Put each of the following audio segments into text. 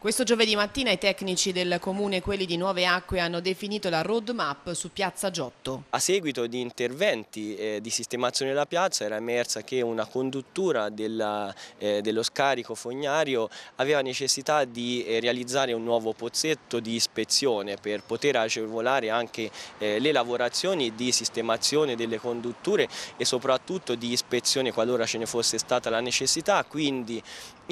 Questo giovedì mattina i tecnici del comune e quelli di Nuove Acque hanno definito la roadmap su Piazza Giotto. A seguito di interventi eh, di sistemazione della piazza era emersa che una conduttura della, eh, dello scarico fognario aveva necessità di eh, realizzare un nuovo pozzetto di ispezione per poter agevolare anche eh, le lavorazioni di sistemazione delle condutture e soprattutto di ispezione qualora ce ne fosse stata la necessità, quindi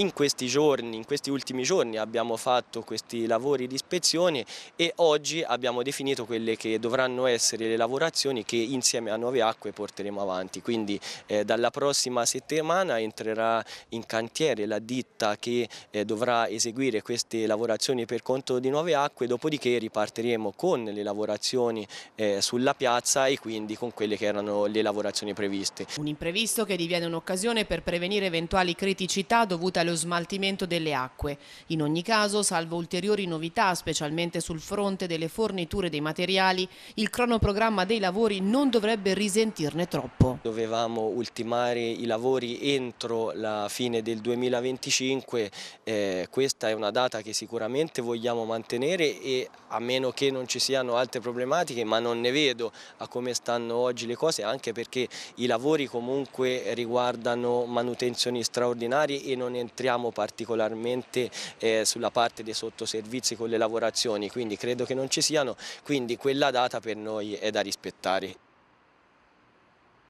in questi giorni, in questi ultimi giorni abbiamo fatto questi lavori di ispezione e oggi abbiamo definito quelle che dovranno essere le lavorazioni che insieme a Nuove Acque porteremo avanti. Quindi eh, dalla prossima settimana entrerà in cantiere la ditta che eh, dovrà eseguire queste lavorazioni per conto di Nuove Acque, dopodiché ripartiremo con le lavorazioni eh, sulla piazza e quindi con quelle che erano le lavorazioni previste. Un imprevisto che diviene un'occasione per prevenire eventuali criticità dovute alle lo smaltimento delle acque. In ogni caso, salvo ulteriori novità, specialmente sul fronte delle forniture dei materiali, il cronoprogramma dei lavori non dovrebbe risentirne troppo. Dovevamo ultimare i lavori entro la fine del 2025, eh, questa è una data che sicuramente vogliamo mantenere e a meno che non ci siano altre problematiche, ma non ne vedo a come stanno oggi le cose, anche perché i lavori comunque riguardano manutenzioni straordinarie e non entrano concentriamo particolarmente eh, sulla parte dei sottoservizi con le lavorazioni, quindi credo che non ci siano, quindi quella data per noi è da rispettare.